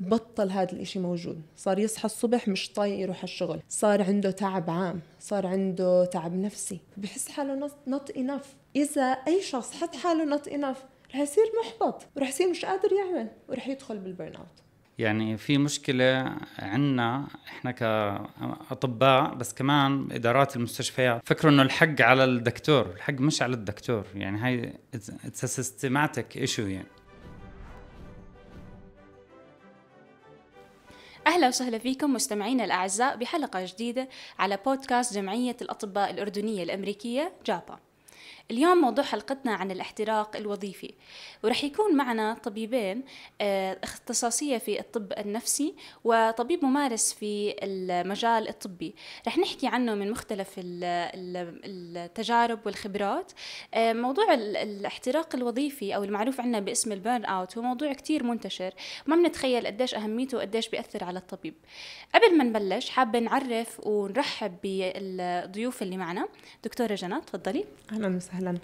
بطل هذا الإشي موجود صار يصحى الصبح مش طايق يروح على الشغل صار عنده تعب عام صار عنده تعب نفسي بحس حاله نط إنف إذا أي شخص حط حاله نط إنف رح يصير محبط ورح يصير مش قادر يعمل ورح يدخل بالبرن اوت يعني في مشكلة عنا احنا كأطباء بس كمان إدارات المستشفيات فكروا إنه الحق على الدكتور الحق مش على الدكتور يعني هاي اتس سيستماتيك ايشو يعني أهلا وسهلا فيكم مستمعينا الأعزاء بحلقة جديدة على بودكاست جمعية الأطباء الأردنية الأمريكية جابا اليوم موضوع حلقتنا عن الاحتراق الوظيفي ورح يكون معنا طبيبين آه، اختصاصية في الطب النفسي وطبيب ممارس في المجال الطبي رح نحكي عنه من مختلف التجارب والخبرات آه، موضوع الاحتراق الوظيفي أو المعروف عندنا باسم البيرن أوت هو موضوع كتير منتشر ما بنتخيل قديش أهميته وقديش بيأثر على الطبيب قبل ما نبلش حابة نعرف ونرحب بالضيوف اللي معنا دكتورة جنى تفضلي أهلا وسهلا وسهلا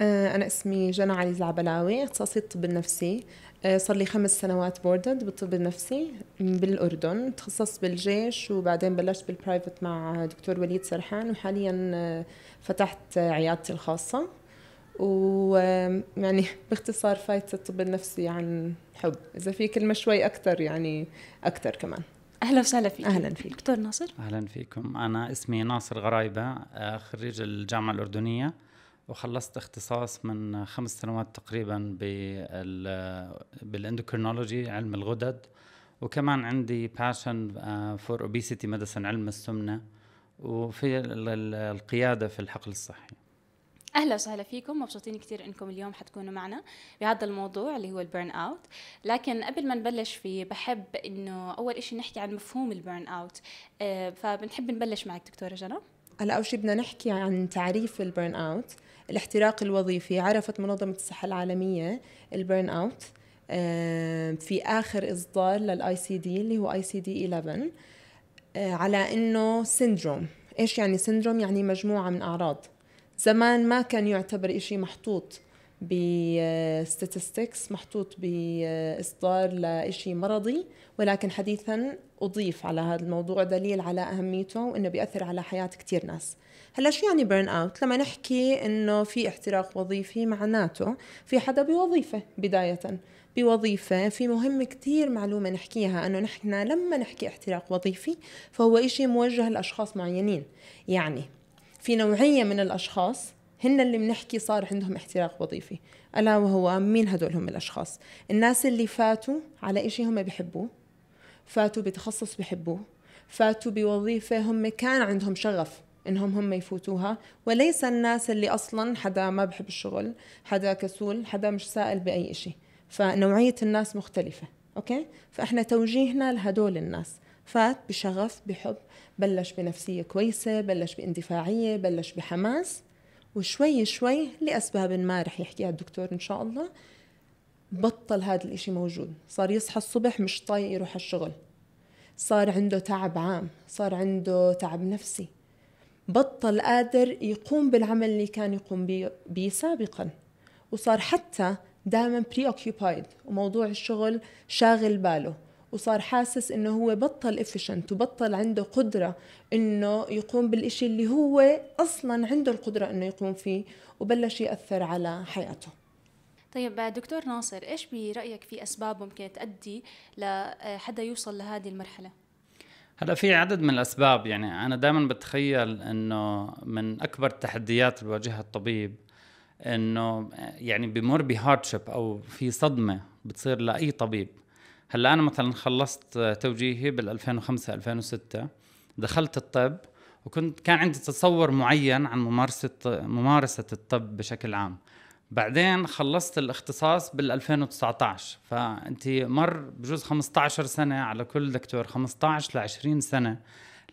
آه، أنا اسمي جنى علي زعبلاوي اختصاصي الطب النفسي آه، صار لي خمس سنوات بوردد بالطب النفسي بالأردن تخصصت بالجيش وبعدين بلشت بالبرايفت مع دكتور وليد سرحان وحاليا آه، فتحت عيادتي الخاصة ويعني باختصار فايتة الطب النفسي عن حب إذا في كلمة شوي أكثر يعني أكثر كمان اهلا وسهلا فيك اهلا فيك دكتور ناصر اهلا فيكم انا اسمي ناصر غرايبه خريج الجامعه الاردنيه وخلصت اختصاص من خمس سنوات تقريبا بالاندوكرينولوجي علم الغدد وكمان عندي باشن فور اوبيسيتي ميديسن علم السمنه وفي القياده في الحقل الصحي اهلا وسهلا فيكم مبسوطين كثير انكم اليوم حتكونوا معنا بهذا الموضوع اللي هو البيرن اوت لكن قبل ما نبلش فيه بحب انه اول شيء نحكي عن مفهوم البيرن اوت آه، فبنحب نبلش معك دكتوره جنى هلا اول شيء بدنا نحكي عن تعريف البيرن اوت الاحتراق الوظيفي عرفت منظمة الصحة العالمية البرن اوت في آخر إصدار للآي سي دي اللي هو آي سي دي 11 على إنه سيندروم إيش يعني سيندروم يعني مجموعة من أعراض زمان ما كان يعتبر إشي محطوط بستاتستكس آه، محطوط بإصدار آه، لإشي مرضي ولكن حديثا أضيف على هذا الموضوع دليل على أهميته وإنه بيأثر على حياة كثير ناس هلا شو يعني بيرن اوت لما نحكي انه في احتراق وظيفي معناته في حدا بوظيفه بدايه بوظيفة في مهم كتير معلومة نحكيها أنه نحن لما نحكي احتراق وظيفي فهو إشي موجه لأشخاص معينين يعني في نوعية من الأشخاص هن اللي بنحكي صار عندهم احتراق وظيفي ألا وهو مين هدول هم الأشخاص الناس اللي فاتوا على إشي هم بيحبوه فاتوا بتخصص بيحبوه فاتوا بوظيفة هم كان عندهم شغف انهم هم يفوتوها وليس الناس اللي اصلا حدا ما بحب الشغل حدا كسول حدا مش سائل باي شيء فنوعيه الناس مختلفه اوكي فاحنا توجيهنا لهدول الناس فات بشغف بحب بلش بنفسيه كويسه بلش باندفاعيه بلش بحماس وشوي شوي لأسباب ما رح يحكيها الدكتور إن شاء الله بطل هذا الإشي موجود صار يصحى الصبح مش طايق يروح الشغل صار عنده تعب عام صار عنده تعب نفسي بطل قادر يقوم بالعمل اللي كان يقوم به سابقا وصار حتى دائما بري اوكيبايد وموضوع الشغل شاغل باله وصار حاسس انه هو بطل افيشنت وبطل عنده قدره انه يقوم بالإشي اللي هو اصلا عنده القدره انه يقوم فيه وبلش ياثر على حياته طيب دكتور ناصر ايش برايك في اسباب ممكن تؤدي لحدا آه، يوصل لهذه المرحله هلا في عدد من الاسباب يعني انا دائما بتخيل انه من اكبر التحديات اللي بواجهها الطبيب انه يعني بمر بهاردشيب او في صدمه بتصير لاي طبيب هلا انا مثلا خلصت توجيهي بال 2005 2006 دخلت الطب وكنت كان عندي تصور معين عن ممارسه ممارسه الطب بشكل عام بعدين خلصت الاختصاص بال 2019 فانت مر بجوز 15 سنه على كل دكتور 15 ل 20 سنه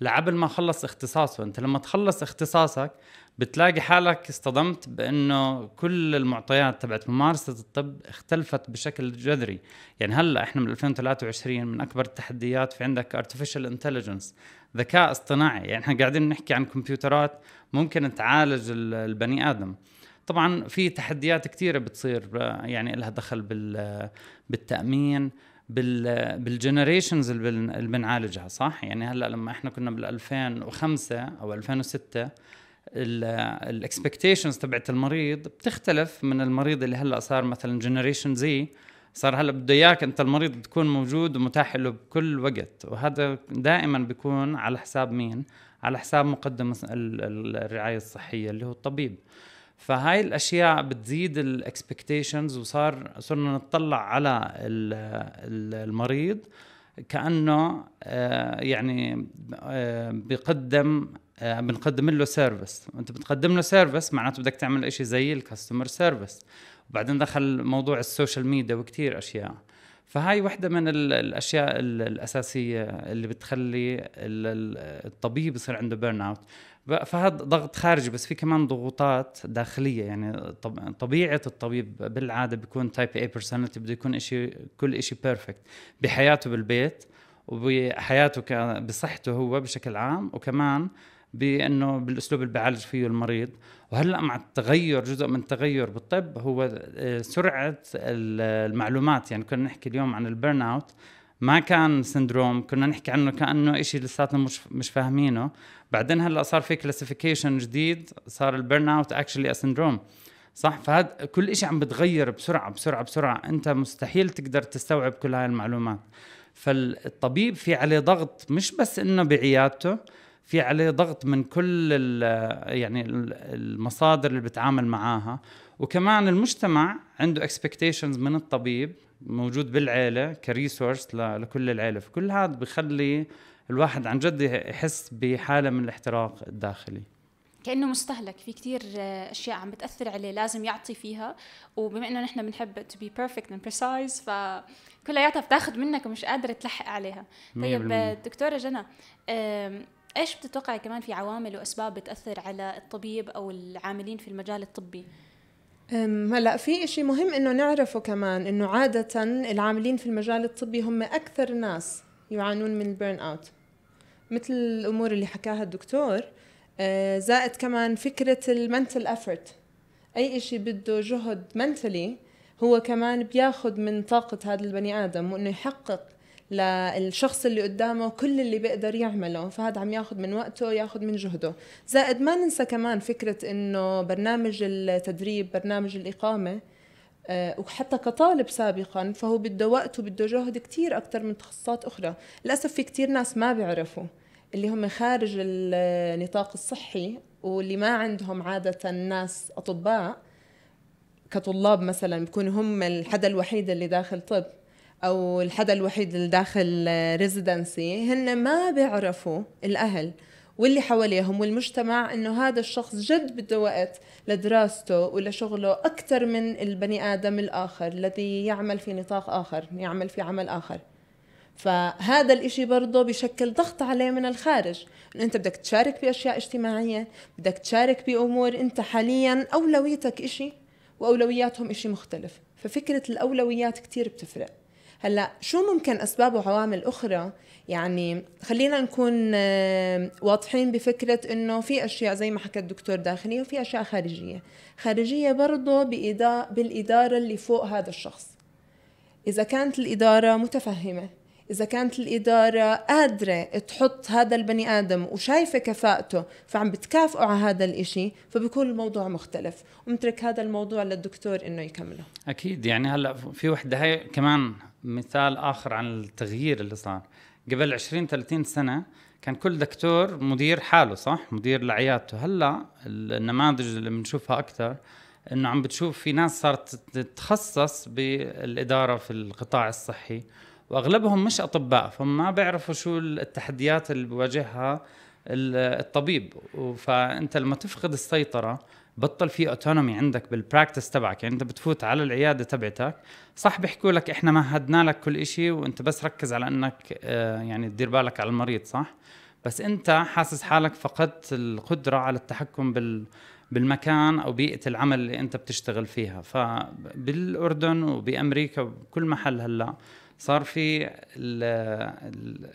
لعبل ما خلص اختصاصه انت لما تخلص اختصاصك بتلاقي حالك اصطدمت بانه كل المعطيات تبعت ممارسه الطب اختلفت بشكل جذري يعني هلا احنا من 2023 من اكبر التحديات في عندك ارتفيشال انتليجنس ذكاء اصطناعي يعني احنا قاعدين نحكي عن كمبيوترات ممكن تعالج البني ادم طبعا في تحديات كثيره بتصير يعني لها دخل بال بالتامين بال بالجنريشنز اللي بنعالجها صح يعني هلا لما احنا كنا بال 2005 او 2006 الاكسبكتيشنز تبعت المريض بتختلف من المريض اللي هلا صار مثلا جنريشن زي صار هلا بده اياك انت المريض تكون موجود ومتاح له بكل وقت وهذا دائما بيكون على حساب مين على حساب مقدم الرعايه الصحيه اللي هو الطبيب فهاي الاشياء بتزيد الاكسبكتيشنز وصار صرنا نطلع على المريض كانه آه، يعني آه، بقدم عم آه، بنقدم له سيرفيس وانت بتقدم له سيرفيس معناته بدك تعمل شيء زي الكاستمر سيرفيس وبعدين دخل موضوع السوشيال ميديا وكثير اشياء فهاي وحده من الاشياء الاساسيه اللي بتخلي الطبيب يصير عنده بيرن اوت فهذا ضغط خارجي بس في كمان ضغوطات داخليه يعني طبيعه الطبيب بالعاده بيكون تايب اي بيرسوناليتي بده يكون شيء كل شيء بيرفكت بحياته بالبيت وبحياته بصحته هو بشكل عام وكمان بانه بالاسلوب اللي بعالج فيه المريض وهلا مع التغير جزء من التغير بالطب هو آه، سرعه المعلومات يعني كنا نحكي اليوم عن البرن اوت ما كان سندروم كنا نحكي عنه كانه شيء لساتنا مش مش فاهمينه بعدين هلا صار في كلاسيفيكيشن جديد صار البرن اوت اكشلي سندروم صح فهذا كل شيء عم بتغير بسرعه بسرعه بسرعه انت مستحيل تقدر تستوعب كل هاي المعلومات فالطبيب في عليه ضغط مش بس انه بعيادته في عليه ضغط من كل يعني المصادر اللي بتعامل معاها وكمان المجتمع عنده اكسبكتيشنز من الطبيب موجود بالعيله كريسورس لكل العيله فكل هذا بخلي الواحد عن جد يحس بحاله من الاحتراق الداخلي كانه مستهلك في كثير آه، اشياء عم بتاثر عليه لازم يعطي فيها وبما انه نحن بنحب تو بي بيرفكت اند بريسايز فكلياتها بتاخذ منك ومش قادره تلحق عليها طيب آه، دكتوره جنى ايش بتتوقعي كمان في عوامل واسباب بتاثر على الطبيب او العاملين في المجال الطبي هلا في شيء مهم انه نعرفه كمان انه عاده العاملين في المجال الطبي هم اكثر ناس يعانون من البيرن اوت مثل الامور اللي حكاها الدكتور أه، زائد كمان فكره المنتل افورت اي شيء بده جهد منتلي هو كمان بياخذ من طاقة هذا البني آدم وإنه يحقق للشخص اللي قدامه كل اللي بيقدر يعمله فهذا عم ياخذ من وقته ياخذ من جهده زائد ما ننسى كمان فكرة انه برنامج التدريب برنامج الإقامة آه، وحتى كطالب سابقا فهو بده وقت وبده جهد كتير اكثر من تخصصات أخرى للأسف في كتير ناس ما بيعرفوا اللي هم خارج النطاق الصحي واللي ما عندهم عادة ناس أطباء كطلاب مثلا بيكونوا هم الحدا الوحيد اللي داخل طب او الحدا الوحيد اللي داخل ريزيدنسي هن ما بيعرفوا الاهل واللي حواليهم والمجتمع انه هذا الشخص جد بده وقت لدراسته ولشغله اكثر من البني ادم الاخر الذي يعمل في نطاق اخر يعمل في عمل اخر فهذا الإشي برضه بشكل ضغط عليه من الخارج انه أنت بدك تشارك بأشياء اجتماعية بدك تشارك بأمور أنت حاليا أولويتك إشي وأولوياتهم إشي مختلف ففكرة الأولويات كتير بتفرق هلا شو ممكن اسباب وعوامل اخرى يعني خلينا نكون آه، واضحين بفكرة انه في اشياء زي ما حكى الدكتور داخلية وفي اشياء خارجية خارجية برضه بالادارة اللي فوق هذا الشخص اذا كانت الادارة متفهمة إذا كانت الإدارة قادرة تحط هذا البني آدم وشايفة كفاءته فعم بتكافئه على هذا الإشي فبيكون الموضوع مختلف ومترك هذا الموضوع للدكتور إنه يكمله أكيد يعني هلأ في وحدة هاي كمان مثال اخر عن التغيير اللي صار قبل 20 30 سنه كان كل دكتور مدير حاله صح مدير لعيادته هلا النماذج اللي بنشوفها اكثر انه عم بتشوف في ناس صارت تتخصص بالاداره في القطاع الصحي واغلبهم مش اطباء فما بيعرفوا شو التحديات اللي بيواجهها الطبيب فانت لما تفقد السيطره بطل في اوتونومي عندك بالبراكتس تبعك يعني انت بتفوت على العياده تبعتك صح بيحكوا لك احنا مهدنا لك كل شيء وانت بس ركز على انك آه، يعني تدير بالك على المريض صح بس انت حاسس حالك فقدت القدره على التحكم بال بالمكان او بيئه العمل اللي انت بتشتغل فيها فبالاردن وبامريكا وبكل محل هلا صار في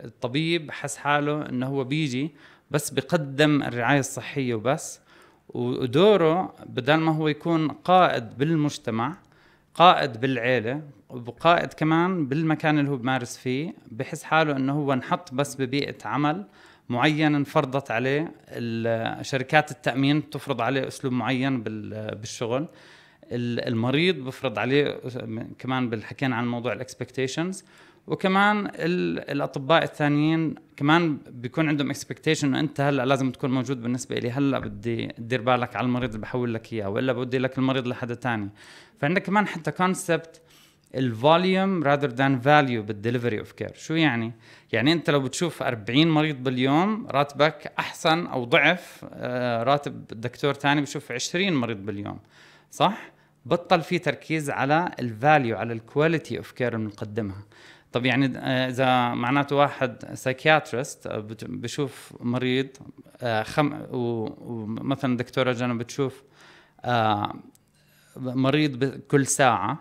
الطبيب حس حاله انه هو بيجي بس بقدم الرعايه الصحيه وبس ودوره بدل ما هو يكون قائد بالمجتمع قائد بالعيلة وقائد كمان بالمكان اللي هو بمارس فيه بحس حاله انه هو انحط بس ببيئة عمل معين انفرضت عليه شركات التأمين بتفرض عليه اسلوب معين بالشغل المريض بفرض عليه كمان بالحكينا عن موضوع الاكسبكتيشنز وكمان الاطباء الثانيين كمان بيكون عندهم اكسبكتيشن انه انت هلا لازم تكون موجود بالنسبه لي هلا بدي تدير بالك على المريض اللي بحول لك اياه والا بدي لك المريض لحدا تاني فعندك كمان حتى كونسبت الفوليوم rather than value بالدليفري اوف كير شو يعني يعني انت لو بتشوف 40 مريض باليوم راتبك احسن او ضعف آه، راتب دكتور تاني بشوف 20 مريض باليوم صح بطل في تركيز على الفاليو على الكواليتي اوف كير اللي بنقدمها طب يعني آه، اذا معناته واحد سايكياتريست آه، بشوف مريض آه، خم ومثلا دكتوره جنى بتشوف مريض كل ساعه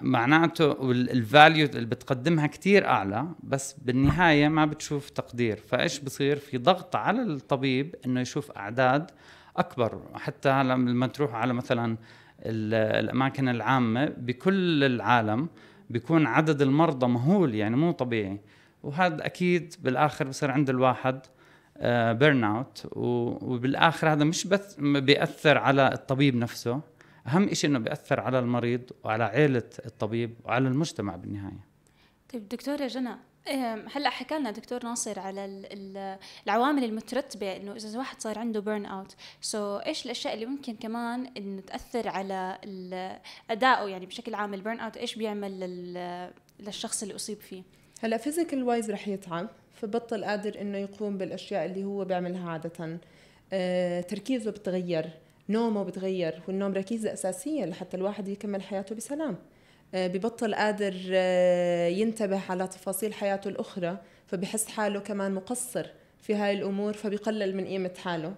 معناته الفاليو اللي بتقدمها كثير اعلى بس بالنهايه ما بتشوف تقدير فايش بصير في ضغط على الطبيب انه يشوف اعداد اكبر حتى لما تروح على مثلا الاماكن العامه بكل العالم بيكون عدد المرضى مهول يعني مو طبيعي وهذا اكيد بالاخر بصير عند الواحد بيرن آه، اوت وبالاخر هذا مش بس بياثر على الطبيب نفسه اهم شيء انه بياثر على المريض وعلى عائله الطبيب وعلى المجتمع بالنهايه طيب دكتوره جنى إيه، هلا حكالنا دكتور ناصر على العوامل المترتبه انه اذا الواحد صار عنده بيرن اوت سو ايش الاشياء اللي ممكن كمان انه تاثر على ادائه يعني بشكل عام البيرن اوت ايش بيعمل للشخص اللي اصيب فيه هلا فيزيكال وايز رح يتعب فبطل قادر انه يقوم بالاشياء اللي هو بيعملها عاده أه تركيزه بتغير نومه بتغير والنوم ركيزه اساسيه لحتى الواحد يكمل حياته بسلام آه، ببطل قادر آه، ينتبه على تفاصيل حياته الأخرى فبحس حاله كمان مقصر في هاي الأمور فبقلل من قيمة حاله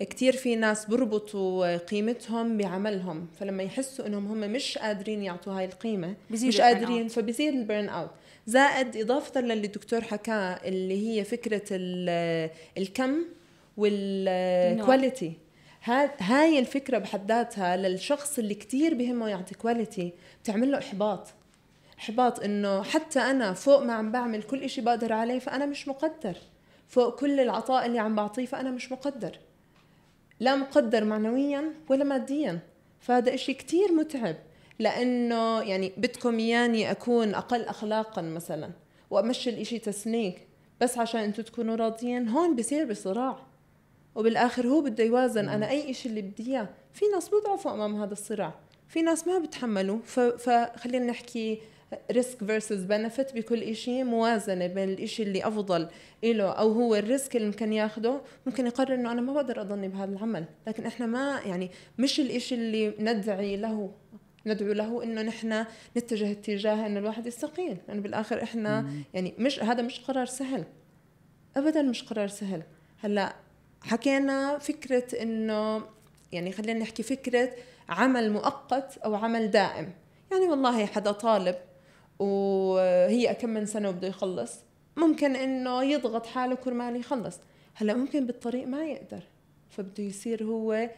كتير في ناس بربطوا آه، قيمتهم بعملهم فلما يحسوا انهم هم مش قادرين يعطوا هاي القيمه مش قادرين فبزيد البيرن اوت زائد اضافه للي الدكتور حكاه اللي هي فكره الكم والكواليتي هاي الفكره بحد ذاتها للشخص اللي كتير بهمه يعطي كواليتي بتعمل له احباط احباط انه حتى انا فوق ما عم بعمل كل إشي بقدر عليه فانا مش مقدر فوق كل العطاء اللي عم بعطيه فانا مش مقدر لا مقدر معنويا ولا ماديا فهذا إشي كتير متعب لانه يعني بدكم اياني اكون اقل اخلاقا مثلا وامشي الإشي تسنيك بس عشان انتم تكونوا راضيين هون بصير بصراع وبالاخر هو بده يوازن انا اي شيء اللي بدي اياه في ناس بيضعفوا امام هذا الصراع في ناس ما بتحملوا فخلينا نحكي ريسك فيرسز بنفيت بكل شيء موازنة بين الشيء اللي أفضل إله أو هو الريسك اللي ممكن ياخده ممكن يقرر إنه أنا ما بقدر أضلني بهذا العمل لكن إحنا ما يعني مش الشيء اللي ندعي له ندعو له انه نحن نتجه اتجاه انه الواحد يستقيل لانه يعني بالاخر احنا يعني مش هذا مش قرار سهل ابدا مش قرار سهل هلا حكينا فكرة إنه يعني خلينا نحكي فكرة عمل مؤقت أو عمل دائم يعني والله حدا طالب وهي كم من سنة وبده يخلص ممكن إنه يضغط حاله كرمال يخلص هلا ممكن بالطريق ما يقدر فبده يصير هو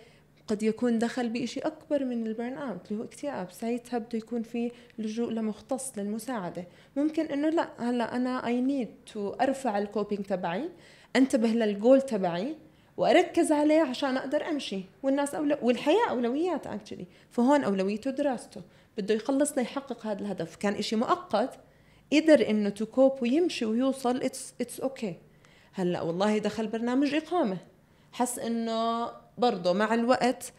قد يكون دخل بإشي أكبر من البيرن أوت اللي هو اكتئاب ساعتها بده يكون في لجوء لمختص للمساعدة ممكن إنه لا هلا أنا أي نيد تو أرفع الكوبينج تبعي انتبه للجول تبعي واركز عليه عشان اقدر امشي والناس أولو... والحياه اولويات اكشلي فهون اولويته دراسته بده يخلص ليحقق هذا الهدف كان إشي مؤقت قدر انه تكوب ويمشي ويوصل اتس اتس اوكي هلا والله دخل برنامج اقامه حس انه برضه مع الوقت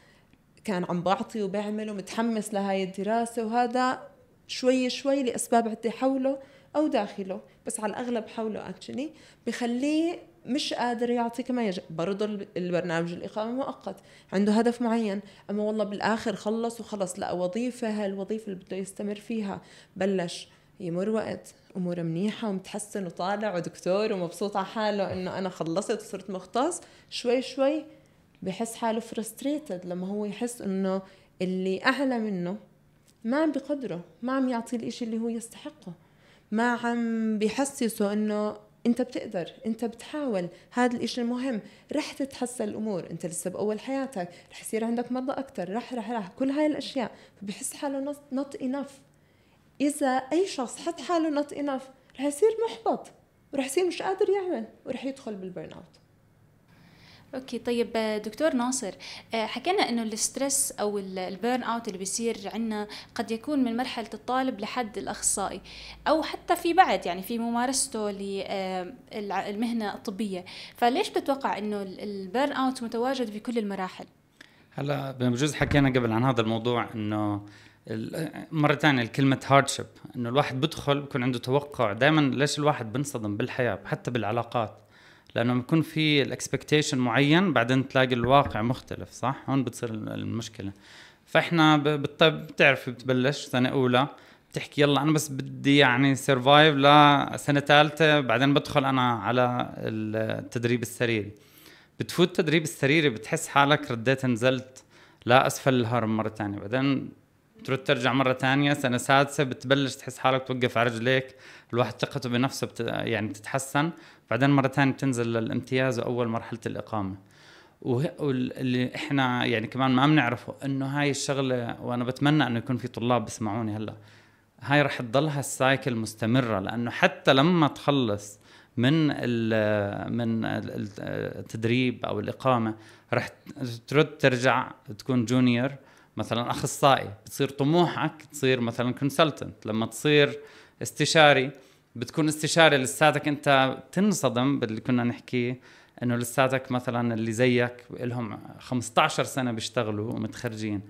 كان عم بعطي وبعمل ومتحمس لهاي الدراسه وهذا شوي شوي لاسباب عده حوله او داخله بس على الاغلب حوله اكشلي بخليه مش قادر يعطي كما يجب برضه البرنامج الإقامة مؤقت عنده هدف معين أما والله بالآخر خلص وخلص لقى وظيفة هالوظيفة اللي بده يستمر فيها بلش يمر وقت اموره منيحه ومتحسن وطالع ودكتور ومبسوط على حاله انه انا خلصت وصرت مختص شوي شوي بحس حاله فرستريتد لما هو يحس انه اللي اعلى منه ما عم بقدره ما عم يعطي الاشي اللي هو يستحقه ما عم بحسسه انه انت بتقدر انت بتحاول هذا الاشي المهم رح تتحسن الامور انت لسه باول حياتك رح يصير عندك مرضى اكثر رح رح رح كل هاي الاشياء فبحس حاله نوت انف اذا اي شخص حط حاله نوت انف رح يصير محبط ورح يصير مش قادر يعمل ورح يدخل بالبرن اوت اوكي طيب آه، دكتور ناصر آه، حكينا انه الستريس او البيرن اوت اللي بيصير عندنا قد يكون من مرحله الطالب لحد الاخصائي او حتى في بعد يعني في ممارسته للمهنه آه، الطبيه فليش بتتوقع انه البيرن اوت متواجد في كل المراحل هلا بجوز حكينا قبل عن هذا الموضوع انه مرة ثانية كلمة هاردشيب انه الواحد بدخل بكون عنده توقع دائما ليش الواحد بنصدم بالحياة حتى بالعلاقات لانه بيكون في الاكسبكتيشن معين بعدين تلاقي الواقع مختلف صح هون بتصير المشكله فاحنا بالطب طيب، بتعرف بتبلش سنه اولى بتحكي يلا انا بس بدي يعني سرفايف لسنه ثالثه بعدين بدخل انا على التدريب السريري بتفوت تدريب السريري بتحس حالك رديت نزلت لا اسفل الهرم مره ثانيه بعدين ترد ترجع مره ثانيه سنه سادسه بتبلش تحس حالك توقف على رجليك الواحد ثقته بنفسه بت... يعني بتتحسن بعدين مرة ثانية بتنزل للامتياز وأول مرحلة الإقامة واللي احنا يعني كمان ما بنعرفه انه هاي الشغله وانا بتمنى انه يكون في طلاب بيسمعوني هلا هاي رح تضلها السايكل مستمره لانه حتى لما تخلص من ال من التدريب او الاقامه رح ترد ترجع تكون جونيور مثلا اخصائي بتصير طموحك تصير مثلا كونسلتنت لما تصير استشاري بتكون استشاره لساتك انت تنصدم باللي كنا نحكيه انه لساتك مثلا اللي زيك لهم 15 سنه بيشتغلوا ومتخرجين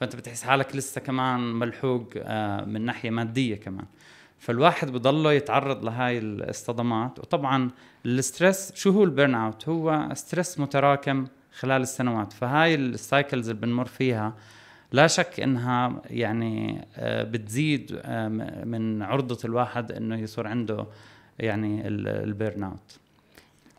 فانت بتحس حالك لسه كمان ملحوق آه، من ناحيه ماديه كمان فالواحد بضله يتعرض لهاي الصدمات وطبعا الستريس شو هو البيرن اوت هو ستريس متراكم خلال السنوات فهاي السايكلز اللي بنمر فيها لا شك انها يعني آه، بتزيد آه، من عرضه الواحد انه يصير عنده يعني البيرن اوت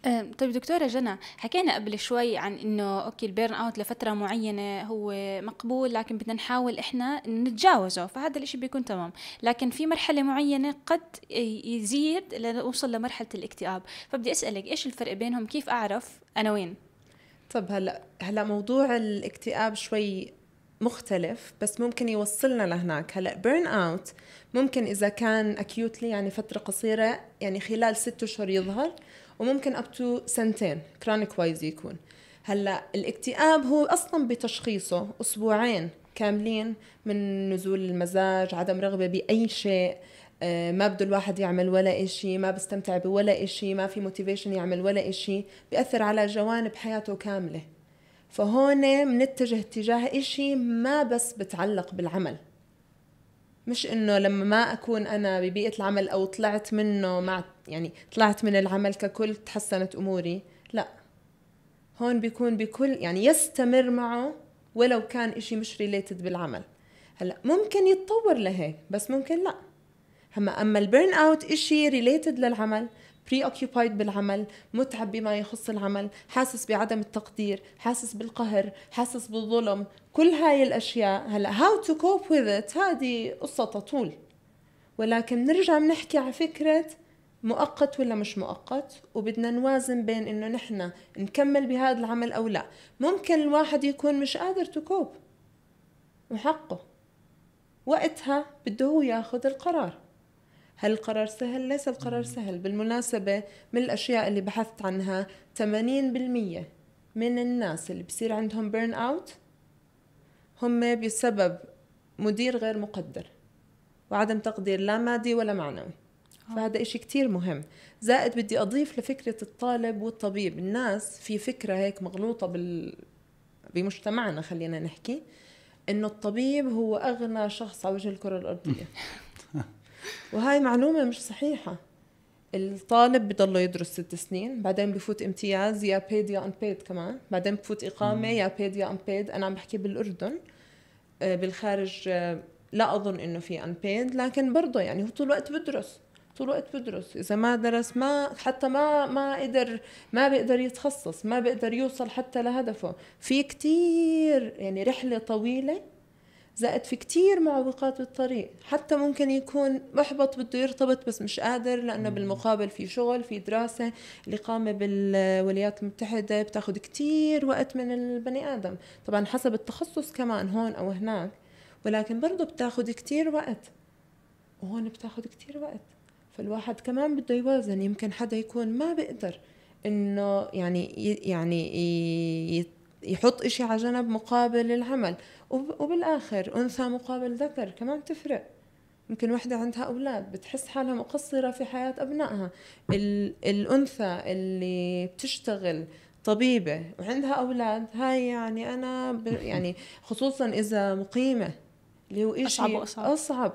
آه، طيب دكتوره جنى حكينا قبل شوي عن انه اوكي البيرن اوت لفتره معينه هو مقبول لكن بدنا نحاول احنا نتجاوزه فهذا الاشي بيكون تمام لكن في مرحله معينه قد يزيد لنوصل لمرحله الاكتئاب فبدي اسالك ايش الفرق بينهم كيف اعرف انا وين طب هلا هلا موضوع الاكتئاب شوي مختلف بس ممكن يوصلنا لهناك هلا بيرن اوت ممكن اذا كان اكيوتلي يعني فتره قصيره يعني خلال ست اشهر يظهر وممكن اب تو سنتين كرونيك وايز يكون هلا الاكتئاب هو اصلا بتشخيصه اسبوعين كاملين من نزول المزاج عدم رغبه باي شيء آه، ما بده الواحد يعمل ولا إشي ما بستمتع بولا إشي ما في موتيفيشن يعمل ولا إشي بيأثر على جوانب حياته كاملة فهون منتجه اتجاه إشي ما بس بتعلق بالعمل مش انه لما ما اكون انا ببيئه العمل او طلعت منه مع يعني طلعت من العمل ككل تحسنت اموري لا هون بيكون بكل يعني يستمر معه ولو كان إشي مش ريليتد بالعمل هلا ممكن يتطور لهيك بس ممكن لا هما اما البيرن اوت إشي ريليتد للعمل بري اوكيبايد بالعمل متعب بما يخص العمل حاسس بعدم التقدير حاسس بالقهر حاسس بالظلم كل هاي الاشياء هلا هاو تو كوب وذ ات هذه قصه تطول ولكن نرجع بنحكي على فكره مؤقت ولا مش مؤقت وبدنا نوازن بين انه نحن نكمل بهذا العمل او لا ممكن الواحد يكون مش قادر تكوب وحقه وقتها بده هو ياخذ القرار هل القرار سهل؟ ليس القرار سهل بالمناسبة من الأشياء اللي بحثت عنها 80% من الناس اللي بصير عندهم بيرن اوت هم بسبب مدير غير مقدر وعدم تقدير لا مادي ولا معنوي آه. فهذا إشي كتير مهم زائد بدي أضيف لفكرة الطالب والطبيب الناس في فكرة هيك مغلوطة بال... بمجتمعنا خلينا نحكي إنه الطبيب هو أغنى شخص على وجه الكرة الأرضية وهاي معلومه مش صحيحه الطالب بضله يدرس ست سنين بعدين بفوت امتياز يا بيد يا انبيد كمان بعدين بفوت اقامه يا بيد يا انبيد انا عم بحكي بالاردن آه، بالخارج آه، لا اظن انه في انبيد لكن برضه يعني هو طول الوقت بدرس طول الوقت بدرس اذا ما درس ما حتى ما ما قدر ما بيقدر يتخصص ما بيقدر يوصل حتى لهدفه في كتير يعني رحله طويله زائد في كتير معوقات بالطريق حتى ممكن يكون محبط بده يرتبط بس مش قادر لأنه بالمقابل في شغل في دراسة الإقامة بالولايات المتحدة بتاخد كتير وقت من البني آدم طبعا حسب التخصص كمان هون أو هناك ولكن برضه بتاخد كتير وقت وهون بتاخد كتير وقت فالواحد كمان بده يوازن يمكن حدا يكون ما بيقدر انه يعني يعني يحط إشي على جنب مقابل العمل وبالآخر أنثى مقابل ذكر كمان تفرق يمكن وحدة عندها أولاد بتحس حالها مقصرة في حياة أبنائها الأنثى اللي بتشتغل طبيبة وعندها أولاد هاي يعني أنا يعني خصوصا إذا مقيمة اللي هو إشي أصعب وأصعب أصعب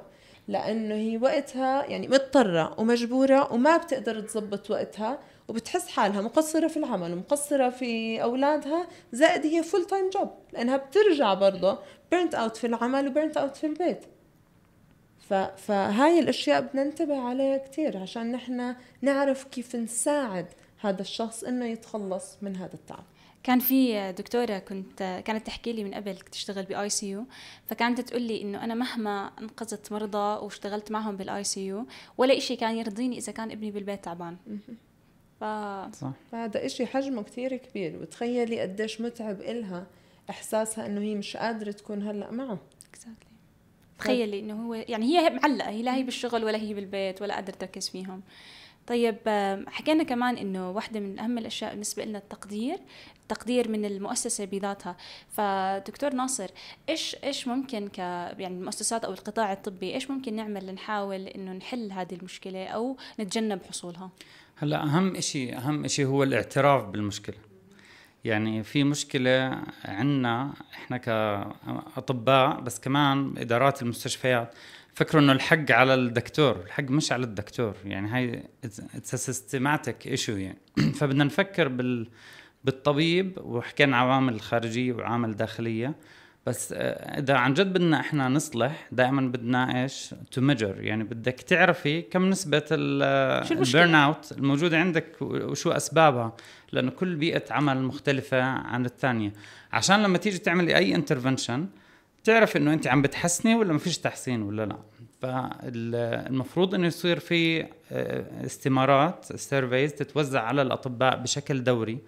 لأنه هي وقتها يعني مضطرة ومجبورة وما بتقدر تظبط وقتها وبتحس حالها مقصرة في العمل ومقصرة في أولادها زائد هي فول تايم جوب لأنها بترجع برضه بيرنت أوت في العمل وبيرنت أوت في البيت فهاي الأشياء بدنا ننتبه عليها كتير عشان نحن نعرف كيف نساعد هذا الشخص إنه يتخلص من هذا التعب كان في دكتوره كنت كانت تحكي لي من قبل تشتغل باي سي يو فكانت تقول لي انه انا مهما انقذت مرضى واشتغلت معهم بالاي سي يو ولا شيء كان يرضيني اذا كان ابني بالبيت تعبان ف... صح. فهذا إشي حجمه كتير كبير وتخيلي قديش متعب إلها إحساسها إنه هي مش قادرة تكون هلأ معه exactly. تخيلي انه هو يعني هي معلقه هي لا هي بالشغل ولا هي بالبيت ولا قادره تركز فيهم طيب حكينا كمان انه واحدة من اهم الاشياء بالنسبة لنا التقدير، التقدير من المؤسسة بذاتها، فدكتور ناصر ايش ايش ممكن ك يعني المؤسسات او القطاع الطبي ايش ممكن نعمل لنحاول انه نحل هذه المشكلة او نتجنب حصولها؟ هلا اهم شيء اهم شيء هو الاعتراف بالمشكله يعني في مشكله عندنا احنا كاطباء بس كمان ادارات المستشفيات فكروا انه الحق على الدكتور الحق مش على الدكتور يعني هاي اتس سيستماتيك ايشو يعني فبدنا نفكر بال بالطبيب وحكينا عوامل خارجيه وعوامل داخليه بس آه، اذا عن جد بدنا احنا نصلح دائما بدنا ايش تو ميجر يعني بدك تعرفي كم نسبه البيرن اوت آه، الموجوده عندك وشو اسبابها لانه كل بيئه عمل مختلفه عن الثانيه عشان لما تيجي تعملي اي انترفنشن تعرف انه انت عم بتحسني ولا ما فيش تحسين ولا لا فالمفروض انه يصير في آه، استمارات سيرفيز تتوزع على الاطباء بشكل دوري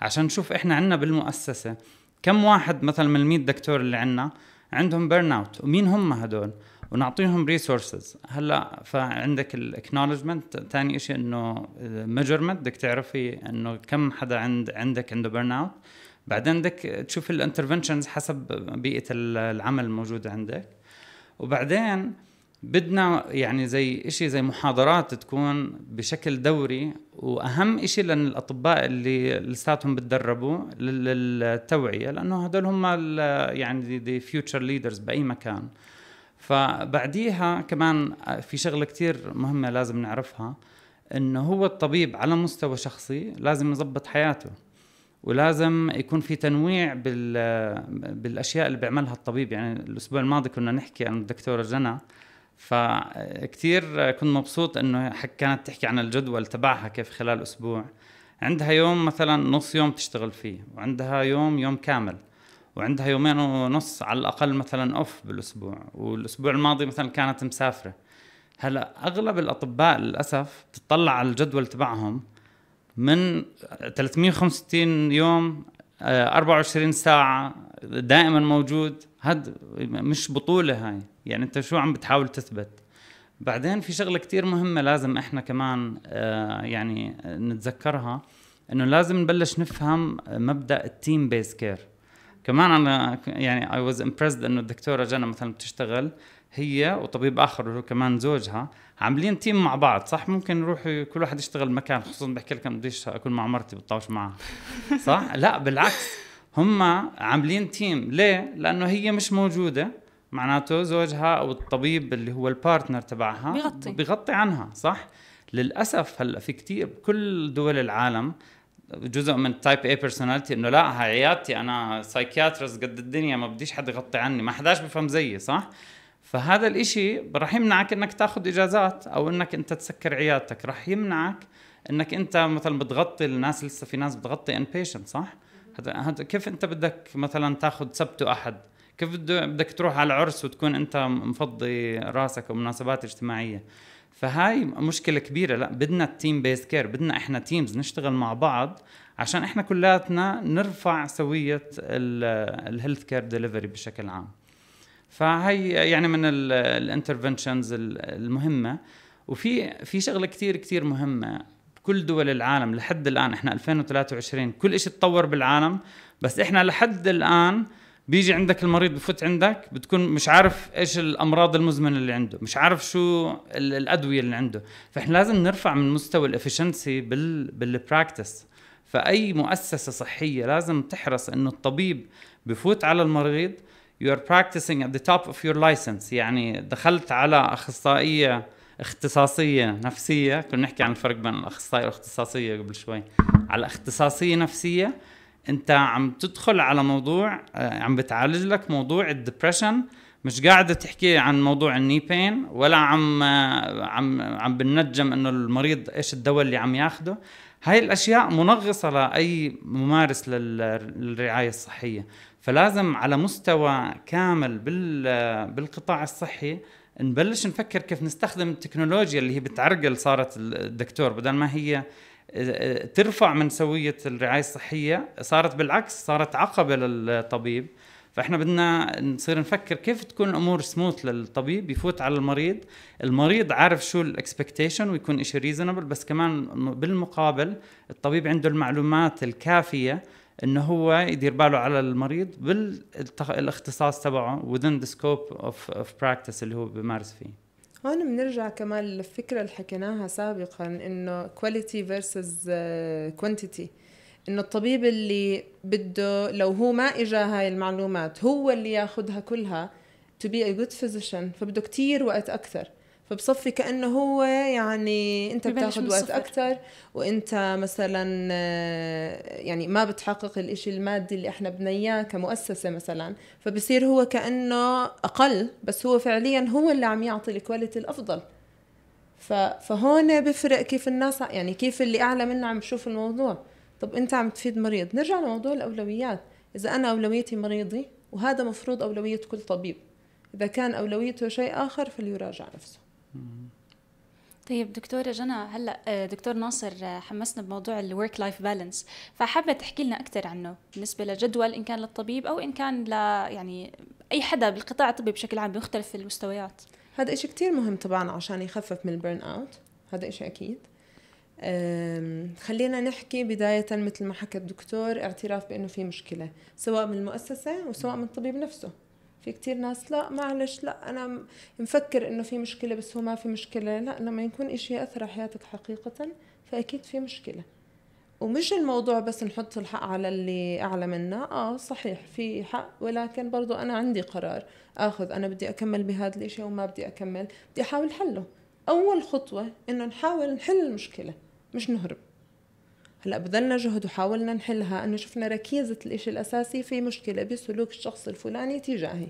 عشان نشوف احنا عندنا بالمؤسسه كم واحد مثلا من ال دكتور اللي عندنا عندهم بيرن اوت ومين هم هدول ونعطيهم ريسورسز هلا فعندك الاكنولجمنت ثاني شيء انه ميجرمنت بدك تعرفي انه كم حدا عند عندك عنده بيرن اوت بعدين بدك تشوف الانترفنشنز حسب بيئه العمل الموجوده عندك وبعدين بدنا يعني زي شيء زي محاضرات تكون بشكل دوري واهم شيء لان الاطباء اللي لساتهم بتدربوا للتوعيه لانه هدول هم يعني ذا فيوتشر ليدرز باي مكان فبعديها كمان في شغله كثير مهمه لازم نعرفها انه هو الطبيب على مستوى شخصي لازم يظبط حياته ولازم يكون في تنويع بال بالاشياء اللي بيعملها الطبيب يعني الاسبوع الماضي كنا نحكي عن الدكتوره جنى فكتير كنت مبسوط انه كانت تحكي عن الجدول تبعها كيف خلال اسبوع عندها يوم مثلا نص يوم تشتغل فيه وعندها يوم يوم كامل وعندها يومين ونص على الاقل مثلا اوف بالاسبوع والاسبوع الماضي مثلا كانت مسافره هلا اغلب الاطباء للاسف بتطلع على الجدول تبعهم من 365 يوم 24 آه، ساعه دائما موجود هاد مش بطولة هاي يعني انت شو عم بتحاول تثبت بعدين في شغلة كتير مهمة لازم احنا كمان آه، يعني نتذكرها انه لازم نبلش نفهم مبدا التيم بيس كير كمان انا يعني اي واز امبرسد انه الدكتوره جنى مثلا بتشتغل هي وطبيب اخر وهو كمان زوجها عاملين تيم مع بعض صح ممكن يروحوا كل واحد يشتغل مكان خصوصا بحكي لك انا بديش اكون مع مرتي بتطاوش معها صح لا بالعكس هم عاملين تيم ليه لانه هي مش موجوده معناته زوجها او الطبيب اللي هو البارتنر تبعها بيغطي بيغطي عنها صح للاسف هلا في كثير بكل دول العالم جزء من تايب اي بيرسوناليتي انه لا هاي عيادتي انا سايكياترس قد الدنيا ما بديش حد يغطي عني ما حداش بفهم زيي صح فهذا الاشي راح يمنعك انك تاخذ اجازات او انك انت تسكر عيادتك راح يمنعك انك انت مثلا بتغطي الناس لسه في ناس بتغطي ان بيشنت صح هذا كيف انت بدك مثلا تاخذ سبت واحد كيف بدك تروح على عرس وتكون انت مفضي راسك ومناسبات اجتماعيه فهاي مشكلة كبيرة لا بدنا التيم بيز كير بدنا احنا تيمز نشتغل مع بعض عشان احنا كلياتنا نرفع سوية الهيلث كير ديليفري بشكل عام فهي يعني من الانترفنشنز المهمة وفي في شغلة كتير كتير مهمة كل دول العالم لحد الان احنا 2023 كل شيء تطور بالعالم بس احنا لحد الان بيجي عندك المريض بفوت عندك بتكون مش عارف ايش الامراض المزمنه اللي عنده مش عارف شو الادويه اللي عنده فاحنا لازم نرفع من مستوى الافشنسي بال بالبراكتس فاي مؤسسه صحيه لازم تحرص انه الطبيب بفوت على المريض you are practicing at the top of your license يعني دخلت على اخصائيه اختصاصيه نفسيه كنا نحكي عن الفرق بين الاخصائي والاختصاصيه قبل شوي على اختصاصيه نفسيه انت عم تدخل على موضوع آه، عم بتعالج لك موضوع الدبريشن مش قاعده تحكي عن موضوع النيبين ولا عم آه، عم عم بنجم انه المريض ايش الدواء اللي عم ياخده هاي الاشياء منغصه لاي ممارس للرعايه الصحيه فلازم على مستوى كامل بالقطاع الصحي نبلش نفكر كيف نستخدم التكنولوجيا اللي هي بتعرقل صارت الدكتور بدل ما هي آه، آه، ترفع من سوية الرعاية الصحية صارت بالعكس صارت عقبة للطبيب فاحنا بدنا نصير نفكر كيف تكون الامور سموث للطبيب يفوت على المريض المريض عارف شو الاكسبكتيشن ويكون شيء ريزونبل بس كمان بالمقابل الطبيب عنده المعلومات الكافيه انه هو يدير باله على المريض بالاختصاص تبعه within the scope of, of practice اللي هو بيمارس فيه هون بنرجع كمان للفكرة اللي حكيناها سابقا انه كواليتي فيرسز كوانتيتي انه الطبيب اللي بده لو هو ما اجى هاي المعلومات هو اللي ياخذها كلها to be a good physician فبده كتير وقت اكثر فبصفي كانه هو يعني انت بتاخذ وقت اكثر وانت مثلا آه، يعني ما بتحقق الإشي المادي اللي احنا بدنا اياه كمؤسسه مثلا فبصير هو كانه اقل بس هو فعليا هو اللي عم يعطي الكواليتي الافضل فهون بفرق كيف الناس يعني كيف اللي اعلى منا عم بشوف الموضوع طب انت عم تفيد مريض نرجع لموضوع الاولويات اذا انا اولويتي مريضي وهذا مفروض اولويه كل طبيب اذا كان اولويته شيء اخر فليراجع نفسه طيب دكتورة جنى هلا آه، دكتور ناصر آه، حمسنا بموضوع الورك لايف بالانس فحابة تحكي لنا أكثر عنه بالنسبة لجدول إن كان للطبيب أو إن كان ل يعني أي حدا بالقطاع الطبي بشكل عام بمختلف المستويات هذا إشي كتير مهم طبعا عشان يخفف من البيرن أوت هذا إشي أكيد خلينا نحكي بداية مثل ما حكى الدكتور اعتراف بأنه في مشكلة سواء من المؤسسة وسواء من الطبيب نفسه في كتير ناس لا معلش لا انا مفكر انه في مشكله بس هو ما في مشكله لا لما يكون إشي اثر على حياتك حقيقه فاكيد في مشكله ومش الموضوع بس نحط الحق على اللي اعلى منا اه صحيح في حق ولكن برضو انا عندي قرار اخذ انا بدي اكمل بهذا الاشي وما بدي اكمل بدي احاول حله اول خطوه انه نحاول نحل المشكله مش نهرب هلا بذلنا جهد وحاولنا نحلها انه شفنا ركيزه الإشي الاساسي في مشكله بسلوك الشخص الفلاني تجاهي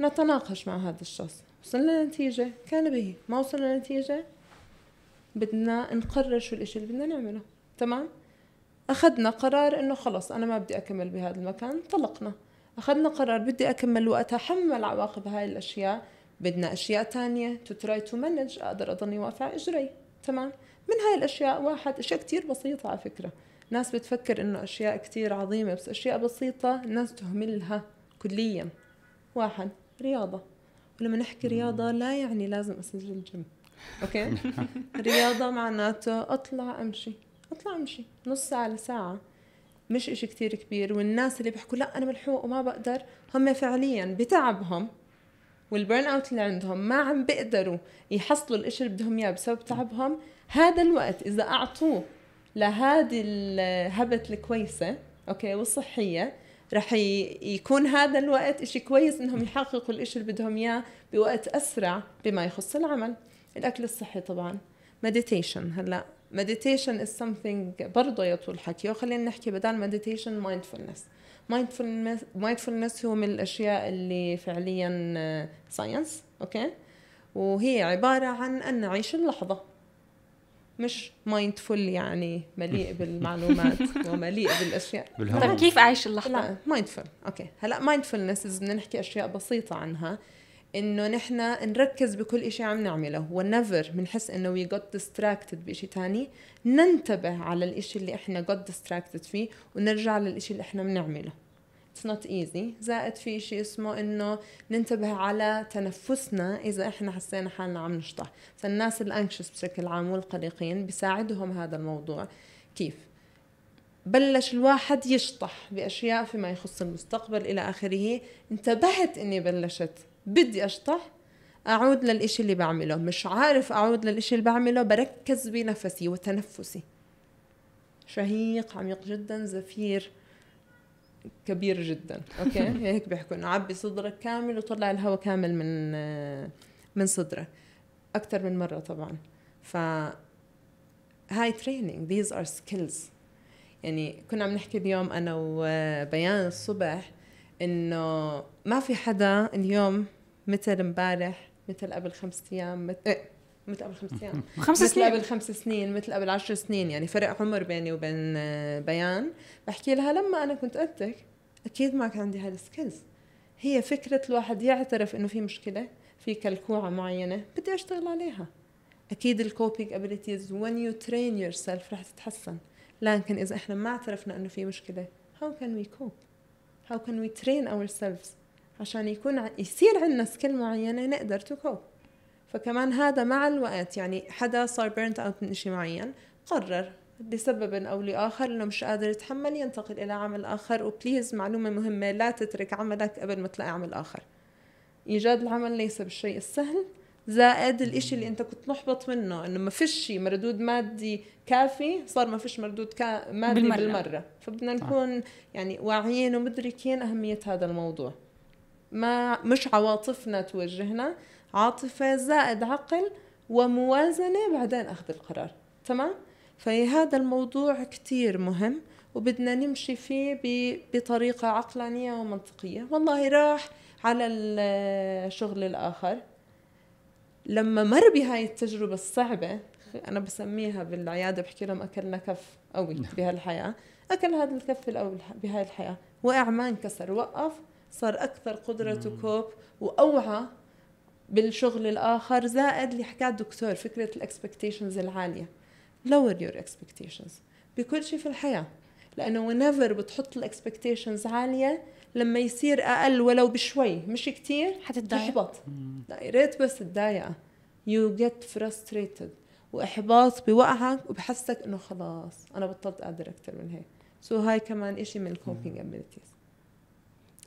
نتناقش مع هذا الشخص وصلنا لنتيجة كان به ما وصلنا لنتيجة بدنا نقرر شو الإشي اللي بدنا نعمله تمام أخذنا قرار إنه خلص أنا ما بدي أكمل بهذا المكان طلقنا أخذنا قرار بدي أكمل وأتحمل عواقب هاي الأشياء بدنا أشياء تانية تو تراي تو مانج أقدر أضلني واقفة على إجري تمام من هاي الاشياء واحد اشياء كثير بسيطه على فكره ناس بتفكر انه اشياء كثير عظيمه بس اشياء بسيطه الناس تهملها كليا واحد رياضه ولما نحكي رياضه لا يعني لازم اسجل جيم اوكي رياضه معناته اطلع امشي اطلع امشي نص ساعه لساعه مش إشي كتير كبير والناس اللي بيحكوا لا انا ملحوق وما بقدر هم فعليا بتعبهم والبرن اوت اللي عندهم ما عم بيقدروا يحصلوا الإشي اللي بدهم اياه بسبب تعبهم هذا الوقت اذا اعطوه لهذه الهبت الكويسة اوكي والصحية رح يكون هذا الوقت إشي كويس انهم يحققوا الإشي اللي بدهم اياه بوقت اسرع بما يخص العمل الاكل الصحي طبعا مديتيشن هلا مديتيشن از سمثينج برضه يطول الحكي وخلينا نحكي بدل مديتيشن مايندفولنس مايندفولنس هو من الاشياء اللي فعليا ساينس اوكي وهي عباره عن ان نعيش اللحظه مش مايندفول يعني مليء بالمعلومات ومليء بالاشياء طيب كيف عايش اللحظه؟ لا مايندفول اوكي هلا مايندفولنس بدنا نحكي اشياء بسيطه عنها انه نحن نركز بكل شيء عم نعمله ونفر بنحس انه وي جوت ديستراكتد بشيء ثاني ننتبه على الشيء اللي احنا جوت ديستراكتد فيه ونرجع للشيء اللي احنا بنعمله اتس نوت ايزي زائد في شيء اسمه انه ننتبه على تنفسنا اذا احنا حسينا حالنا عم نشطح فالناس الانكشس بشكل عام والقلقين بيساعدهم هذا الموضوع كيف بلش الواحد يشطح باشياء فيما يخص المستقبل الى اخره انتبهت اني بلشت بدي اشطح اعود للإشي اللي بعمله مش عارف اعود للإشي اللي بعمله بركز بنفسي وتنفسي شهيق عميق جدا زفير كبير جدا اوكي يعني هيك بيحكوا انه عبي صدرك كامل وطلع الهواء كامل من من صدرك اكثر من مره طبعا ف هاي تريننج ذيز ار سكيلز يعني كنا عم نحكي اليوم انا وبيان الصبح انه ما في حدا اليوم مثل امبارح مثل قبل خمسة ايام مثل مثل قبل خمس سنين خمس سنين مثل قبل خمس سنين مثل قبل عشر سنين يعني فرق عمر بيني وبين آه، بيان بحكي لها لما انا كنت قدك اكيد ما كان عندي هالسكيلز هي فكره الواحد يعترف انه في مشكله في كلكوعه معينه بدي اشتغل عليها اكيد الكوبينج ابيليتيز وين يو ترين يور سيلف رح تتحسن لكن اذا احنا ما اعترفنا انه في مشكله هاو كان وي كوب هاو كان وي ترين اور سيلفز عشان يكون يصير عندنا سكيل معينه نقدر تو كوب فكمان هذا مع الوقت يعني حدا صار بيرنت اوت من شيء معين قرر لسبب او لاخر انه مش قادر يتحمل ينتقل الى عمل اخر وبليز معلومه مهمه لا تترك عملك قبل ما تلاقي عمل اخر ايجاد العمل ليس بالشيء السهل زائد الإشي اللي انت كنت محبط منه انه ما فيش شيء مردود مادي كافي صار ما فيش مردود كا مادي بالمرة. بالمره فبدنا نكون يعني واعيين ومدركين اهميه هذا الموضوع ما مش عواطفنا توجهنا عاطفة زائد عقل وموازنة بعدين أخذ القرار تمام؟ فهذا الموضوع كتير مهم وبدنا نمشي فيه بطريقة عقلانية ومنطقية والله راح على الشغل الآخر لما مر بهاي التجربة الصعبة أنا بسميها بالعيادة بحكي لهم أكلنا كف قوي نعم. بهالحياة أكل هذا الكف الأول بهاي الحياة وقع ما انكسر وقف صار أكثر قدرة كوب وأوعى بالشغل الاخر زائد اللي حكاه الدكتور فكره الاكسبكتيشنز العاليه lower your expectations بكل شيء في الحياه لانه whenever بتحط الاكسبكتيشنز عاليه لما يصير اقل ولو بشوي مش كتير حتتضايق تحبط لا يا ريت بس تضايق you get frustrated واحباط بوقعك وبحسك انه خلاص انا بطلت قادر اكثر من هيك سو so هاي كمان شيء من الكوبينج ابيلتيز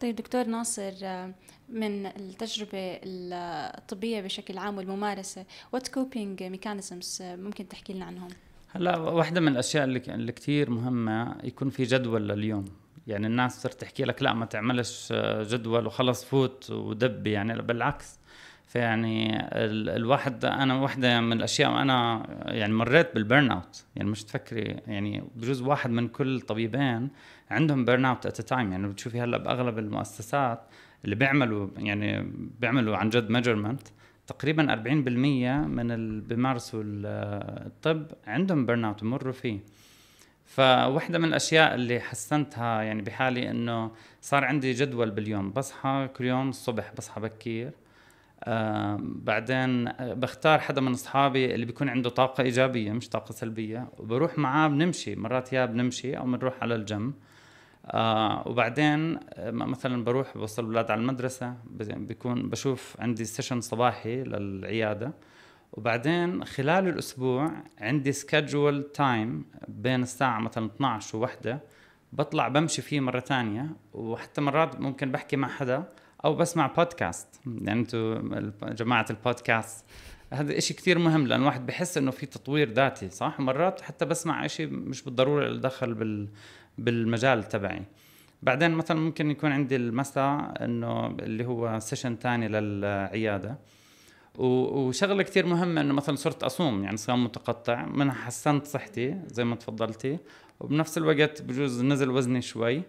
طيب دكتور ناصر آه، من التجربة الطبية بشكل عام والممارسة وات coping mechanisms آه، ممكن تحكي لنا عنهم؟ هلا واحدة من الأشياء اللي, اللي كتير مهمة يكون في جدول لليوم يعني الناس صرت تحكي لك لا ما تعملش آه، جدول وخلص فوت ودب يعني بالعكس فيعني الواحد انا وحده من الاشياء انا يعني مريت بالبرن اوت يعني مش تفكري يعني بجوز واحد من كل طبيبين عندهم بيرن اوت ات تايم يعني بتشوفي هلا باغلب المؤسسات اللي بيعملوا يعني بيعملوا عن جد ميجرمنت تقريبا 40% من اللي بيمارسوا الطب عندهم بيرن اوت بمروا فيه فواحدة من الأشياء اللي حسنتها يعني بحالي إنه صار عندي جدول باليوم بصحى كل يوم الصبح بصحى بكير بعدين بختار حدا من اصحابي اللي بيكون عنده طاقه ايجابيه مش طاقه سلبيه وبروح معاه بنمشي مرات يا بنمشي او بنروح على الجيم آه وبعدين مثلا بروح بوصل الاولاد على المدرسه بكون بشوف عندي سيشن صباحي للعياده وبعدين خلال الاسبوع عندي سكجول تايم بين الساعه مثلا 12 و1 بطلع بمشي فيه مره ثانيه وحتى مرات ممكن بحكي مع حدا او بسمع بودكاست يعني انتم جماعه البودكاست هذا إشي كتير مهم لأن الواحد بحس إنه في تطوير ذاتي صح مرات حتى بسمع إشي مش بالضرورة اللي دخل بال بالمجال تبعي بعدين مثلا ممكن يكون عندي المساء إنه اللي هو سيشن تاني للعيادة وشغله كتير مهمه انه مثلا صرت اصوم يعني صيام متقطع منها حسنت صحتي زي ما تفضلتي وبنفس الوقت بجوز نزل وزني شوي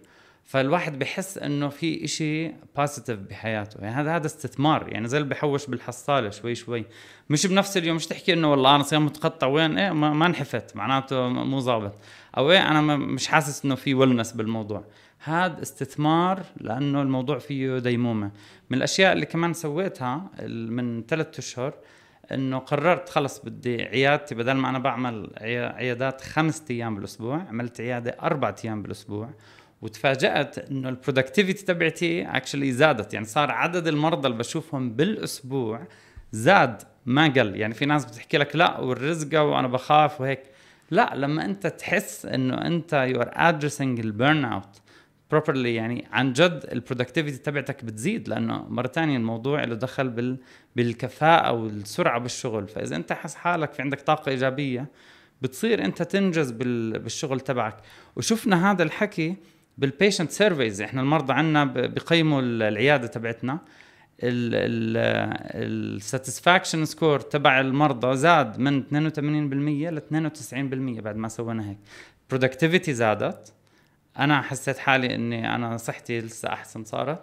فالواحد بحس انه في إشي بوزيتيف بحياته يعني هذا هذا استثمار يعني زي اللي بحوش بالحصاله شوي شوي مش بنفس اليوم مش تحكي انه والله انا صيام متقطع وين ايه ما, ما معناته مو ظابط او ايه انا مش حاسس انه في ولنس بالموضوع هذا استثمار لانه الموضوع فيه ديمومه من الاشياء اللي كمان سويتها من ثلاثة اشهر انه قررت خلص بدي عيادتي بدل ما انا بعمل عيادات خمسة ايام بالاسبوع عملت عياده اربعة ايام بالاسبوع وتفاجات انه البرودكتيفيتي تبعتي اكشلي زادت يعني صار عدد المرضى اللي بشوفهم بالاسبوع زاد ما قل يعني في ناس بتحكي لك لا والرزقه وانا بخاف وهيك لا لما انت تحس انه انت يو ار ادريسنج البيرن اوت بروبرلي يعني عن جد البرودكتيفيتي تبعتك بتزيد لانه مره ثانيه الموضوع له دخل بال بالكفاءه والسرعه بالشغل فاذا انت حس حالك في عندك طاقه ايجابيه بتصير انت تنجز بال... بالشغل تبعك وشفنا هذا الحكي بالبيشنت سيرفيز احنا المرضى عندنا بقيموا العياده تبعتنا الساتسفاكشن سكور تبع المرضى زاد من 82% ل 92% بعد ما سوينا هيك برودكتيفيتي زادت انا حسيت حالي اني انا صحتي لسه احسن صارت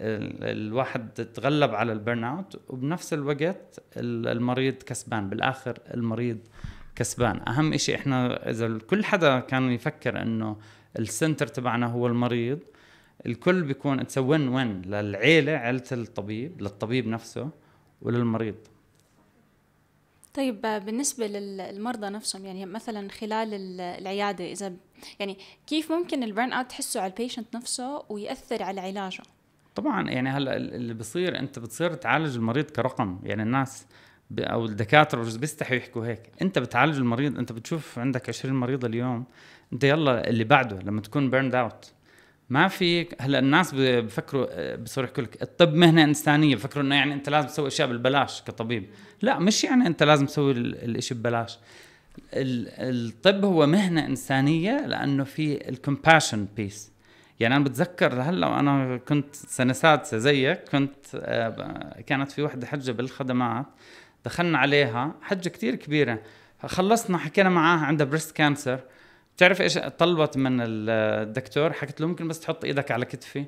الواحد تغلب على البرن اوت وبنفس الوقت المريض كسبان بالاخر المريض كسبان اهم شيء احنا اذا كل حدا كان يفكر انه السنتر تبعنا هو المريض الكل بيكون اتس وين وين للعيله عيله الطبيب للطبيب نفسه وللمريض طيب بالنسبة للمرضى نفسهم يعني مثلا خلال العيادة إذا يعني كيف ممكن البرن أوت تحسه على البيشنت نفسه ويأثر على علاجه؟ طبعا يعني هلا اللي بصير انت بتصير تعالج المريض كرقم يعني الناس او الدكاتره بيستحوا يحكوا هيك انت بتعالج المريض انت بتشوف عندك 20 مريض اليوم انت يلا اللي بعده لما تكون بيرند اوت ما في هلا الناس بفكروا آه، بصيروا يحكوا لك الطب مهنه انسانيه بفكروا انه يعني انت لازم تسوي اشياء بالبلاش كطبيب لا مش يعني انت لازم تسوي الاشي ببلاش الطب هو مهنه انسانيه لانه في الكومباشن بيس يعني انا بتذكر هلا وانا كنت سنه سادسه زيك كنت آه، كانت في وحده حجه بالخدمات دخلنا عليها حجه كثير كبيره خلصنا حكينا معاها عندها بريست كانسر بتعرف ايش طلبت من الدكتور حكت له ممكن بس تحط ايدك على كتفي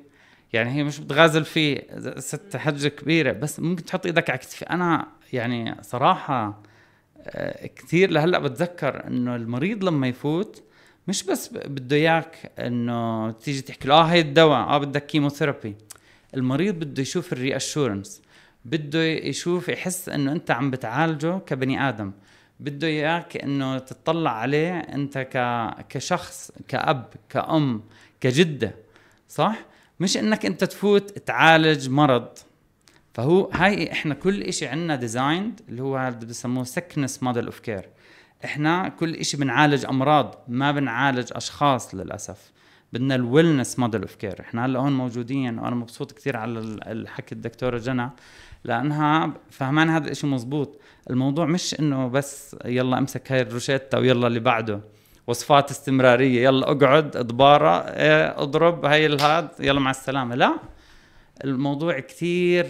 يعني هي مش بتغازل فيه ست حجه كبيره بس ممكن تحط ايدك على كتفي انا يعني صراحه آه، كثير لهلا بتذكر انه المريض لما يفوت مش بس بده اياك انه تيجي تحكي له اه هي الدواء اه بدك كيموثيرابي المريض بده يشوف الريأشورنس بده يشوف يحس انه انت عم بتعالجه كبني ادم بده اياك انه تطلع عليه انت ك... كشخص كاب كام كجده صح مش انك انت تفوت تعالج مرض فهو هاي احنا كل شيء عندنا ديزايند اللي هو اللي بسموه سكنس موديل اوف كير احنا كل شيء بنعالج امراض ما بنعالج اشخاص للاسف بدنا الويلنس موديل اوف كير احنا هلا هون موجودين وانا مبسوط كثير على الحكي الدكتوره جنى لانها فهمان هذا الشيء مزبوط الموضوع مش انه بس يلا امسك هاي الروشيتا ويلا اللي بعده وصفات استمراريه يلا اقعد اضباره ايه اضرب هاي الهاد يلا مع السلامه لا الموضوع كثير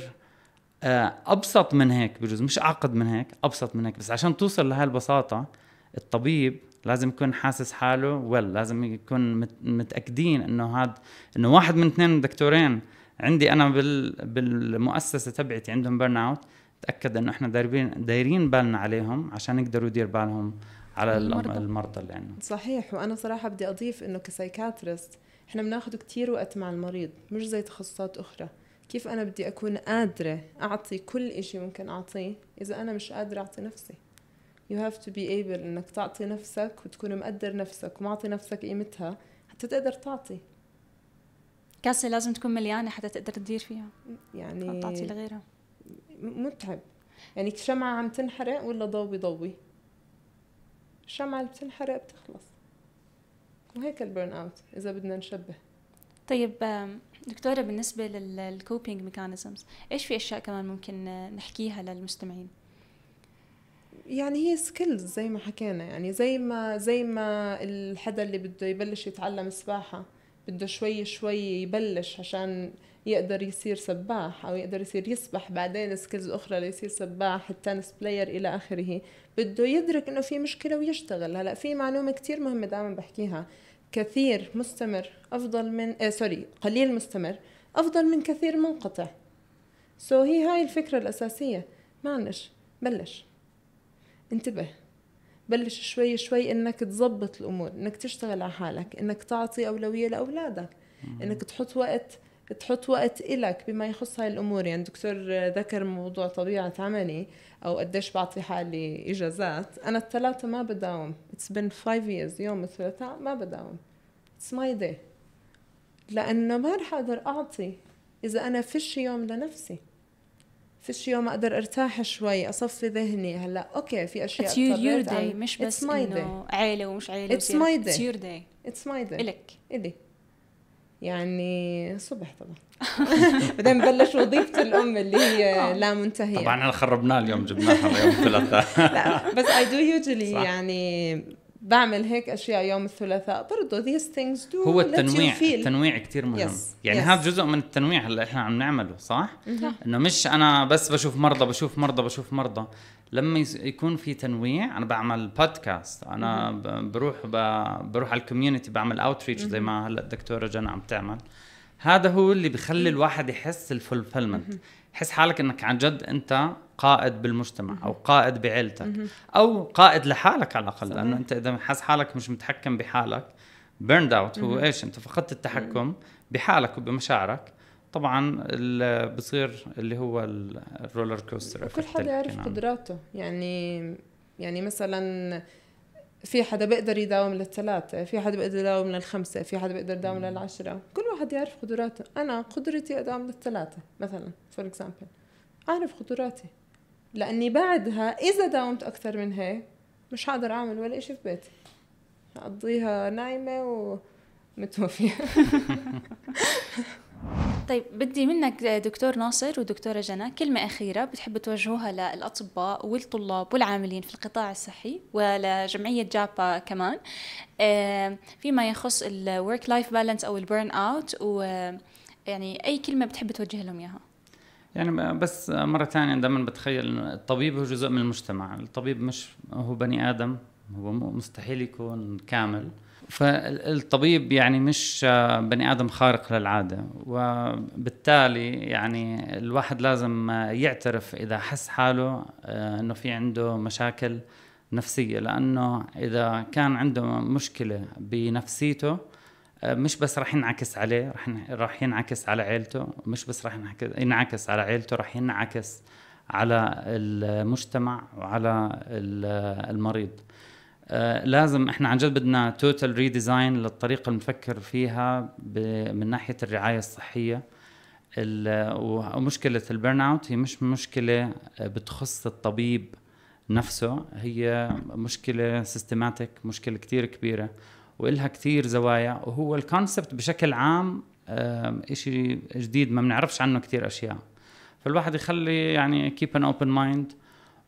آه، ابسط من هيك بجوز مش اعقد من هيك ابسط من هيك بس عشان توصل لهي البساطه الطبيب لازم يكون حاسس حاله ويل لازم يكون متاكدين انه هذا انه واحد من اثنين دكتورين عندي انا بال بالمؤسسه تبعتي عندهم بيرن اوت تاكد انه احنا دايرين دايرين بالنا عليهم عشان يقدروا يدير بالهم على المرضى, المرضى اللي عندنا صحيح وانا صراحه بدي اضيف انه كسايكاترست احنا بناخذ كثير وقت مع المريض مش زي تخصصات اخرى كيف انا بدي اكون قادره اعطي كل إشي ممكن اعطيه اذا انا مش قادره اعطي نفسي يو هاف تو بي ايبل انك تعطي نفسك وتكون مقدر نفسك ومعطي نفسك قيمتها حتى تقدر تعطي كاسة لازم تكون مليانة حتى تقدر تدير فيها يعني تعطي لغيرها متعب يعني شمعة عم تنحرق ولا ضوء بضوي الشمعة اللي بتنحرق بتخلص وهيك البرن اوت اذا بدنا نشبه طيب دكتورة بالنسبة للكوبينج ميكانيزمز ايش في اشياء كمان ممكن نحكيها للمستمعين؟ يعني هي سكيلز زي ما حكينا يعني زي ما زي ما الحدا اللي بده يبلش يتعلم سباحه بده شوي شوي يبلش عشان يقدر يصير سباح او يقدر يصير يسبح بعدين سكيلز اخرى ليصير سباح التنس بلاير الى اخره بده يدرك انه في مشكله ويشتغل هلا في معلومه كثير مهمه دائما بحكيها كثير مستمر افضل من آه سوري قليل مستمر افضل من كثير منقطع سو so هي هاي الفكره الاساسيه معلش بلش انتبه بلش شوي شوي انك تظبط الامور انك تشتغل على حالك انك تعطي اولويه لاولادك انك تحط وقت تحط وقت إلك بما يخص هاي الأمور يعني دكتور ذكر موضوع طبيعة عملي أو قديش بعطي حالي إجازات أنا الثلاثة ما بداوم It's been five years يوم الثلاثاء ما بداوم It's my day لأنه ما رح أقدر أعطي إذا أنا فش يوم لنفسي فيش يوم اقدر ارتاح شوي اصفي ذهني هلا اوكي في اشياء اتس يور داي مش بس انه عيله ومش عيله اتس ماي داي اتس يور داي اتس ماي داي الك الي يعني صبح طبعا بعدين بلش وظيفه الام اللي هي آه. لا منتهيه طبعا احنا خربناه اليوم جبناها يوم الثلاثاء لا بس اي دو يوجلي يعني بعمل هيك اشياء يوم الثلاثاء برضه ذيس ثينجز دو هو التنويع التنويع كثير مهم yes. يعني yes. هذا جزء من التنويع هلا احنا عم نعمله صح mm انه مش انا بس بشوف مرضى بشوف مرضى بشوف مرضى لما يكون في تنويع انا بعمل بودكاست انا mm-hmm. بروح بروح على الكوميونتي بعمل اوتريتش mm-hmm. زي ما هلا الدكتوره جنى عم تعمل هذا هو اللي بخلي الواحد يحس الفولفلمنت حس حالك انك عن جد انت قائد بالمجتمع او قائد بعيلتك او قائد لحالك على الاقل لانه انت اذا حاس حالك مش متحكم بحالك بيرند اوت هو ايش انت فقدت التحكم بحالك وبمشاعرك طبعا اللي بصير اللي هو الرولر كوستر كل حدا يعرف قدراته يعني يعني مثلا في حدا بيقدر يداوم للثلاثة في حدا بيقدر يداوم للخمسة في حدا بيقدر يداوم للعشرة كل واحد يعرف قدراته أنا قدرتي أداوم للثلاثة مثلا فور إكزامبل أعرف قدراتي لأني بعدها إذا داومت أكثر من هيك مش حقدر أعمل ولا إشي في بيتي أقضيها نايمة ومتوفية طيب بدي منك دكتور ناصر ودكتورة جنى كلمة أخيرة بتحب توجهوها للأطباء والطلاب والعاملين في القطاع الصحي ولجمعية جابا كمان فيما يخص الورك لايف بالانس أو البيرن أوت ويعني أي كلمة بتحب توجه لهم إياها يعني بس مرة ثانية دائما بتخيل انه الطبيب هو جزء من المجتمع، الطبيب مش هو بني آدم هو مستحيل يكون كامل فالطبيب يعني مش بني ادم خارق للعاده وبالتالي يعني الواحد لازم يعترف اذا حس حاله آه، انه في عنده مشاكل نفسيه لانه اذا كان عنده مشكله بنفسيته آه، مش بس رح ينعكس عليه رح ينعكس على عيلته مش بس رح ينعكس على عيلته رح ينعكس على المجتمع وعلى المريض آه، لازم احنا عن جد بدنا توتال ريديزاين للطريقه اللي بنفكر فيها من ناحيه الرعايه الصحيه ومشكله البرن اوت هي مش مشكله آه، بتخص الطبيب نفسه هي مشكله سيستماتيك مشكله كثير كبيره وإلها كثير زوايا وهو الكونسبت بشكل عام شيء جديد ما بنعرفش عنه كثير أشياء فالواحد يخلي يعني كيب ان اوبن مايند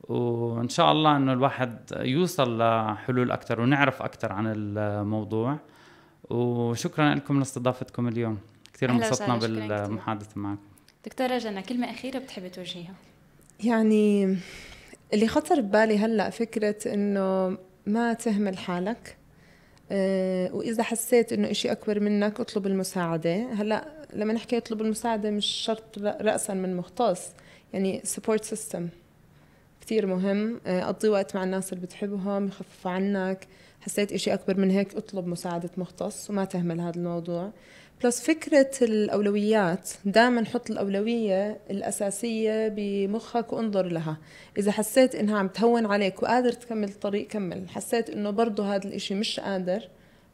وان شاء الله انه الواحد يوصل لحلول اكثر ونعرف اكثر عن الموضوع وشكرا لكم لاستضافتكم اليوم كثير انبسطنا بالمحادثه معك دكتوره جنى كلمه اخيره بتحبي توجهيها يعني اللي خطر ببالي هلا فكره انه ما تهمل حالك آه، واذا حسيت انه إشي اكبر منك اطلب المساعده هلا لما نحكي اطلب المساعده مش شرط راسا من مختص يعني سبورت سيستم كثير مهم آه، قضي وقت مع الناس اللي بتحبهم يخففوا عنك حسيت إشي أكبر من هيك اطلب مساعدة مختص وما تهمل هذا الموضوع بلس فكرة الأولويات دائما حط الأولوية الأساسية بمخك وانظر لها إذا حسيت إنها عم تهون عليك وقادر تكمل الطريق كمل حسيت إنه برضه هذا الإشي مش قادر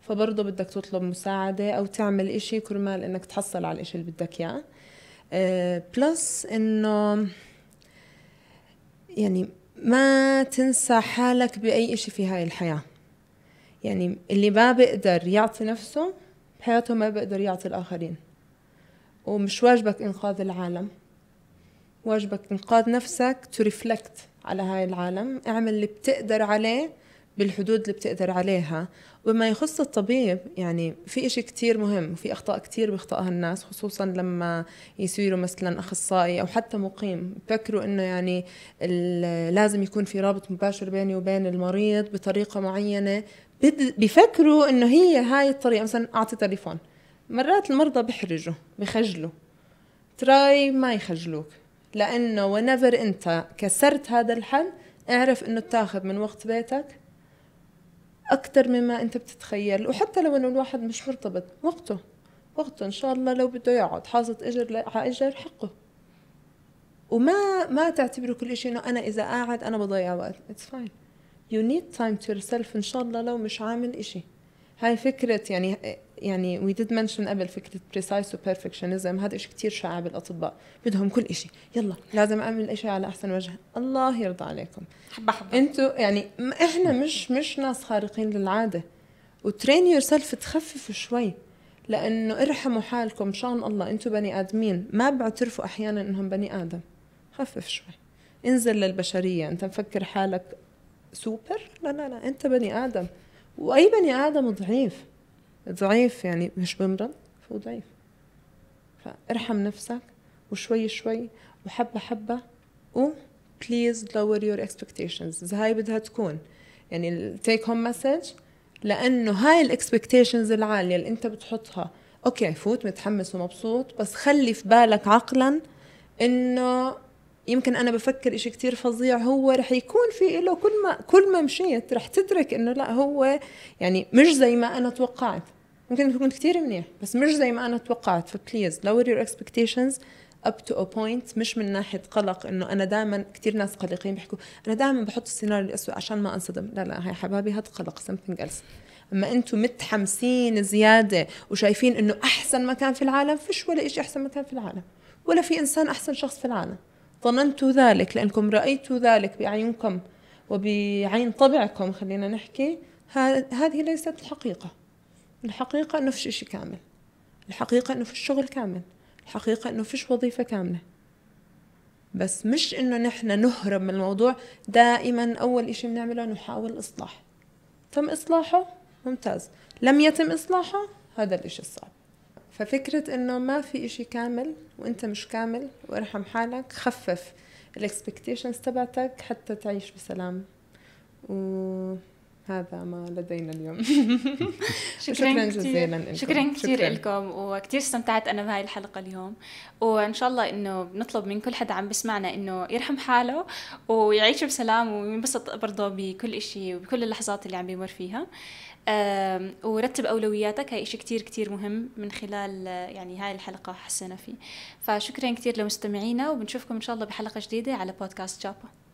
فبرضه بدك تطلب مساعدة أو تعمل إشي كرمال إنك تحصل على الإشي اللي بدك إياه آه، بلس إنه يعني ما تنسى حالك بأي إشي في هاي الحياة يعني اللي ما بيقدر يعطي نفسه بحياته ما بيقدر يعطي الآخرين ومش واجبك إنقاذ العالم واجبك إنقاذ نفسك to reflect على هاي العالم اعمل اللي بتقدر عليه بالحدود اللي بتقدر عليها وما يخص الطبيب يعني في إشي كتير مهم وفي أخطاء كتير بيخطأها الناس خصوصا لما يصيروا مثلا أخصائي أو حتى مقيم بفكروا إنه يعني لازم يكون في رابط مباشر بيني وبين المريض بطريقة معينة بفكروا إنه هي هاي الطريقة مثلا أعطي تليفون مرات المرضى بحرجوا بخجلوا تراي ما يخجلوك لأنه ونفر أنت كسرت هذا الحل اعرف إنه تاخذ من وقت بيتك اكثر مما انت بتتخيل وحتى لو انه الواحد مش مرتبط وقته وقته ان شاء الله لو بده يقعد حاطط اجر على اجر حقه وما ما تعتبروا كل شيء انه انا اذا قاعد انا بضيع وقت اتس فاين يو نيد تايم تو ان شاء الله لو مش عامل شيء هاي فكرة يعني يعني وي ديد منشن قبل فكره بريسايس وبرفكشنزم هذا شيء كثير شائع بالاطباء بدهم كل شيء يلا لازم اعمل شيء على احسن وجه الله يرضى عليكم حبه حبه انتوا يعني احنا مش مش ناس خارقين للعاده وترين يور سيلف تخففوا شوي لانه ارحموا حالكم مشان الله انتوا بني ادمين ما بعترفوا احيانا انهم بني ادم خفف شوي انزل للبشريه انت مفكر حالك سوبر لا لا لا انت بني ادم واي بني ادم ضعيف ضعيف يعني مش بمرض فهو ضعيف فارحم نفسك وشوي شوي وحبه حبه و بليز lower your expectations هاي بدها تكون يعني التيك هوم مسج لانه هاي الاكسبكتيشنز العاليه اللي انت بتحطها اوكي فوت متحمس ومبسوط بس خلي في بالك عقلا انه يمكن انا بفكر إشي كتير فظيع هو رح يكون في له كل ما كل ما مشيت رح تدرك انه لا هو يعني مش زي ما انا توقعت ممكن تكون كثير منيح بس مش زي ما انا توقعت فبليز lower your expectations up to a point مش من ناحيه قلق انه انا دائما كثير ناس قلقين بيحكوا انا دائما بحط السيناريو الاسوء عشان ما انصدم لا لا هاي حبابي هذا قلق something else اما انتم متحمسين زياده وشايفين انه احسن مكان في العالم فيش ولا شيء احسن مكان في العالم ولا في انسان احسن شخص في العالم ظننتوا ذلك لانكم رايتوا ذلك باعينكم وبعين طبعكم خلينا نحكي هذه ليست الحقيقه الحقيقة إنه فيش إشي كامل الحقيقة إنه فيش شغل كامل الحقيقة إنه فيش وظيفة كاملة بس مش إنه نحن نهرب من الموضوع دائما أول إشي بنعمله نحاول الإصلاح تم إصلاحه ممتاز لم يتم إصلاحه هذا الإشي الصعب ففكرة إنه ما في إشي كامل وإنت مش كامل وارحم حالك خفف الاكسبكتيشنز تبعتك حتى تعيش بسلام و هذا ما لدينا اليوم شكرا جزيلا شكرا كثير لكم وكثير استمتعت انا بهاي الحلقه اليوم وان شاء الله انه بنطلب من كل حدا عم بسمعنا انه يرحم حاله ويعيش بسلام وينبسط برضه بكل شيء وبكل اللحظات اللي عم بيمر فيها ورتب اولوياتك هاي شيء كثير كثير مهم من خلال يعني هاي الحلقه حسينا فيه فشكرا كثير لمستمعينا وبنشوفكم ان شاء الله بحلقه جديده على بودكاست جابا